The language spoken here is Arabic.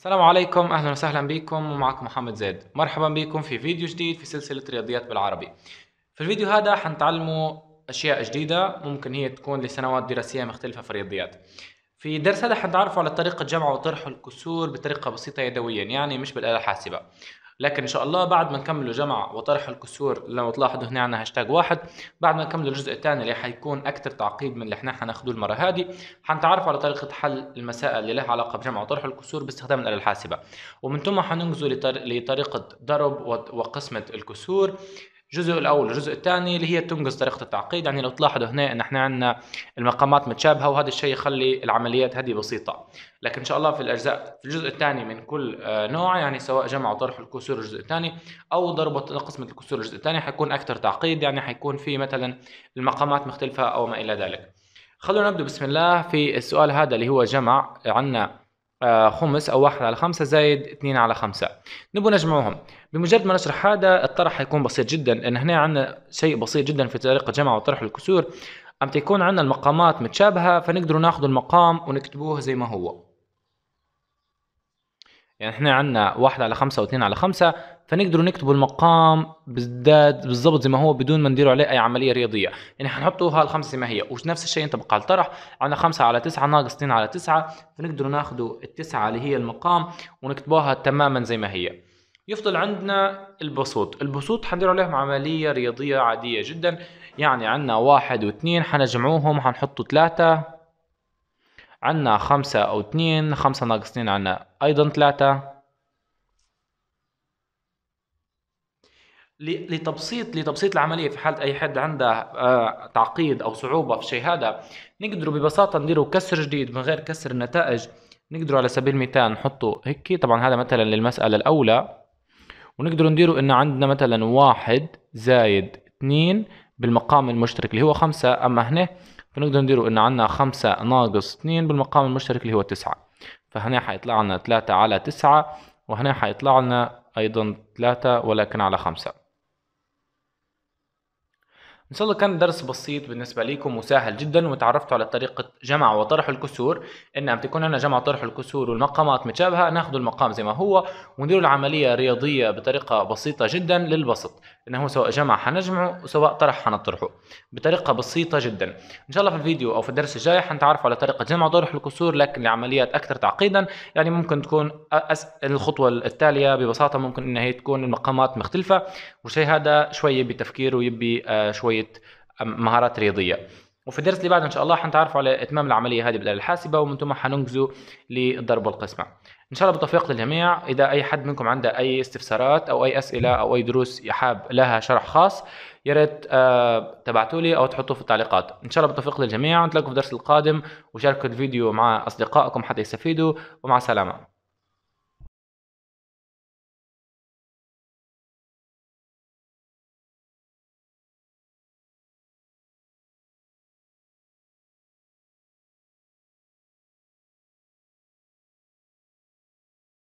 السلام عليكم اهلا وسهلا بكم ومعكم محمد زيد مرحبا بكم في فيديو جديد في سلسله رياضيات بالعربي في الفيديو هذا حنتعلموا اشياء جديده ممكن هي تكون لسنوات دراسيه مختلفه في الرياضيات في الدرس هذا حنتعرفوا على طريقه جمع وطرح الكسور بطريقه بسيطه يدويا يعني مش بالاله الحاسبه لكن ان شاء الله بعد ما نكملوا جمع وطرح الكسور لو تلاحظوا هنا عندنا هاشتاج واحد بعد ما نكملوا الجزء الثاني اللي حيكون اكثر تعقيد من اللي احنا حناخذوه المره هذه حنتعرف على طريقه حل المسائل اللي لها علاقه بجمع وطرح الكسور باستخدام الاله الحاسبه ومن ثم حننجزوا لطريقه ضرب وقسمه الكسور الجزء الاول والجزء الثاني اللي هي تنقص طريقه التعقيد يعني لو تلاحظوا هنا ان احنا عندنا المقامات متشابهه وهذا الشيء يخلي العمليات هذه بسيطه لكن ان شاء الله في الاجزاء في الجزء الثاني من كل آه، نوع يعني سواء جمع وطرح الكسور الجزء الثاني او ضربة مثل الكسور الجزء الثاني حيكون اكثر تعقيد يعني حيكون في مثلا المقامات مختلفه او ما الى ذلك خلونا نبدا بسم الله في السؤال هذا اللي هو جمع عندنا آه، خمس او واحد على خمسة زايد اثنين على خمسة نبغى نجمعوهم بمجرد ما نشرح هذا الطرح حيكون بسيط جدا لان هنا عندنا شيء بسيط جدا في طريقة جمع وطرح الكسور عم تكون عندنا المقامات متشابهة فنقدر ناخذ المقام ونكتبوه زي ما هو يعني احنا عندنا واحد على خمسة واثنين على خمسة فنقدر نكتبوا المقام بالذات بالضبط زي ما هو بدون ما نديروا عليه اي عمليه رياضيه يعني هنحطوا هالخمسه ما هي ونفس الشيء انت بقى الطرح عندنا 5 على 9 ناقص 2 على 9 فنقدر ناخذوا التسعه اللي هي المقام ونكتبوها تماما زي ما هي يفضل عندنا البسوط البسوط حنديروا عليهم عمليه رياضيه عاديه جدا يعني عندنا واحد واثنين حنجمعوهم حنحطوا ثلاثة عندنا خمسة أو اثنين خمسة ناقص اثنين عندنا أيضا ثلاثة لتبسيط لتبسيط العمليه في حاله اي حد عنده آه، تعقيد او صعوبه في شيء هذا نقدروا ببساطه نديروا كسر جديد من غير كسر النتائج نقدروا على سبيل المثال نحطوا هيك طبعا هذا مثلا للمساله الاولى ونقدروا نديروا انه عندنا مثلا واحد زايد اثنين بالمقام المشترك اللي هو خمسة اما هنا فنقدر نديروا انه عندنا خمسة ناقص اثنين بالمقام المشترك اللي هو تسعة فهنا حيطلع لنا ثلاثة على تسعة وهنا حيطلع لنا ايضا ثلاثة ولكن على خمسة ان شاء الله كان درس بسيط بالنسبه ليكم وسهل جدا وتعرفتوا على طريقه جمع وطرح الكسور ان عم تكون عندنا جمع وطرح الكسور والمقامات متشابهه ناخذ المقام زي ما هو وندير العمليه رياضيه بطريقه بسيطه جدا للبسط انه سواء جمع حنجمعه وسواء طرح حنطرحه بطريقه بسيطه جدا ان شاء الله في الفيديو او في الدرس الجاي حنتعرف على طريقه جمع وطرح الكسور لكن لعمليات اكثر تعقيدا يعني ممكن تكون أس... الخطوه التاليه ببساطه ممكن انها هي تكون المقامات مختلفه والشيء هذا شوي بتفكير ويبي آه، شويه شويه مهارات رياضيه وفي الدرس اللي بعده ان شاء الله حنتعرفوا على اتمام العمليه هذه بالاله الحاسبه ومن ثم حننجزه للضرب والقسمه ان شاء الله بتوفيق للجميع اذا اي حد منكم عنده اي استفسارات او اي اسئله او اي دروس يحاب لها شرح خاص يا ريت آه، تبعتوا لي او تحطوه في التعليقات ان شاء الله بتوفيق للجميع نتلاقوا في الدرس القادم وشاركوا الفيديو مع اصدقائكم حتى يستفيدوا ومع السلامه